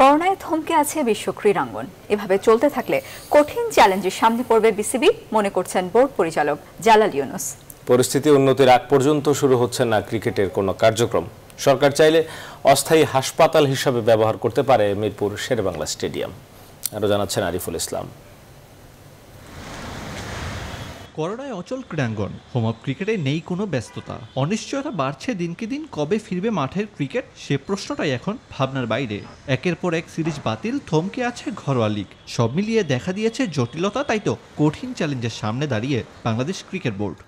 করোনায় থমকে আছে বিশ্ব ক্রীড়াঙ্গন এভাবে চলতে থাকলে কঠিন চ্যালেঞ্জের সামনে পড়বে বিসিবি মনে করছেন বোর্ড পরিচালক জালাল ইউনুস পরিস্থিতি উন্নতির আগ পর্যন্ত শুরু হচ্ছে না ক্রিকেটের কোনো কার্যক্রম সরকার চাইলে অস্থায়ী হাসপাতাল হিসাবে ব্যবহার করতে পারে মিরপুর শেরবাংলা স্টেডিয়াম আরও জানাচ্ছেন আরিফুল ইসলাম করোনায় অচল ক্রীড়াঙ্গন হোম অফ ক্রিকেটে নেই কোনো ব্যস্ততা অনিশ্চয়তা বাড়ছে দিনকে দিন কবে ফিরবে মাঠের ক্রিকেট সে প্রশ্নটাই এখন ভাবনার বাইরে একের পর এক সিরিজ বাতিল থমকে আছে ঘরোয়া লীগ সব মিলিয়ে দেখা দিয়েছে জটিলতা তাই তো কঠিন চ্যালেঞ্জের সামনে দাঁড়িয়ে বাংলাদেশ ক্রিকেট বোর্ড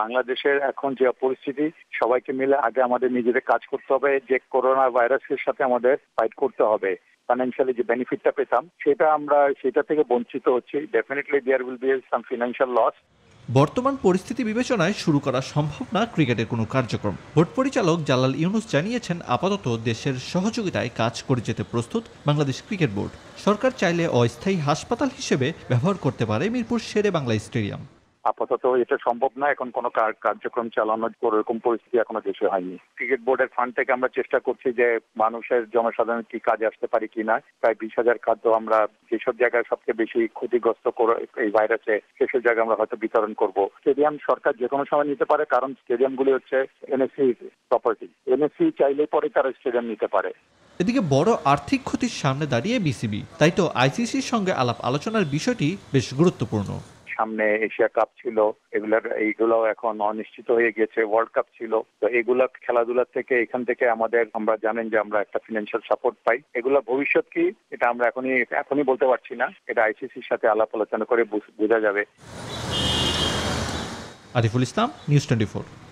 বাংলাদেশের এখন যে পরিস্থিতি সবাইকে মিলে আগে আমাদের নিজেদের কাজ করতে হবে যে করোনা ভাইরাসের সাথে আমাদের ফাইট করতে হবে ফাইন্যান্সিয়ালি যে বেনিফিটটা পেতাম সেটা আমরা সেটা থেকে বঞ্চিত হচ্ছি definitely there will be some financial loss বর্তমান পরিস্থিতি বিবেচনায় শুরু করা সম্ভব না ক্রিকেটের কোনো কার্যক্রম বোর্ড পরিচালক জালাল ইউনুস জানিয়েছেন আপাতত দেশের সহযোগিতায় কাজ করে যেতে প্রস্তুত বাংলাদেশ ক্রিকেট বোর্ড সরকার চাইলে অস্থায়ী হাসপাতাল হিসেবে ব্যবহার করতে পারে মিরপুর শেরে বাংলা স্টেডিয়াম আপাতত এটা সম্ভব না এখন কোনো কার্যক্রম চালানোর ওরকম পরিস্থিতি এখনো দেশে হয়নি ক্রিকেট বোর্ডের ফান্ড থেকে আমরা চেষ্টা করছি যে মানুষের জনসাধারণ কি কাজে আসতে পারি কি না প্রায় বিশ হাজার খাদ্য আমরা যেসব জায়গায় সবচেয়ে বেশি ক্ষতিগ্রস্ত এই ভাইরাসে সেসব জায়গায় আমরা হয়তো বিতরণ করব স্টেডিয়াম সরকার যে কোনো সময় নিতে পারে কারণ স্টেডিয়াম গুলি হচ্ছে এনএসসি প্রপার্টি এনএসসি চাইলে পরে তারা স্টেডিয়াম নিতে পারে এদিকে বড় আর্থিক ক্ষতির সামনে দাঁড়িয়ে বিসিবি তাই তো আইসিসির সঙ্গে আলাপ আলোচনার বিষয়টি বেশ গুরুত্বপূর্ণ সামনে এশিয়া কাপ ছিল এগুলার এইগুলো এখন অনিশ্চিত হয়ে গেছে ওয়ার্ল্ড কাপ ছিল তো এগুলা খেলাধুলা থেকে এখান থেকে আমাদের আমরা জানেন যে আমরা একটা ফিনান্সিয়াল সাপোর্ট পাই এগুলা ভবিষ্যৎ কি এটা আমরা এখনই এখনই বলতে পারছি না এটা আইসিসির সাথে আলাপ আলোচনা করে বোঝা যাবে আরিফুল ইসলাম নিউজ টোয়েন্টি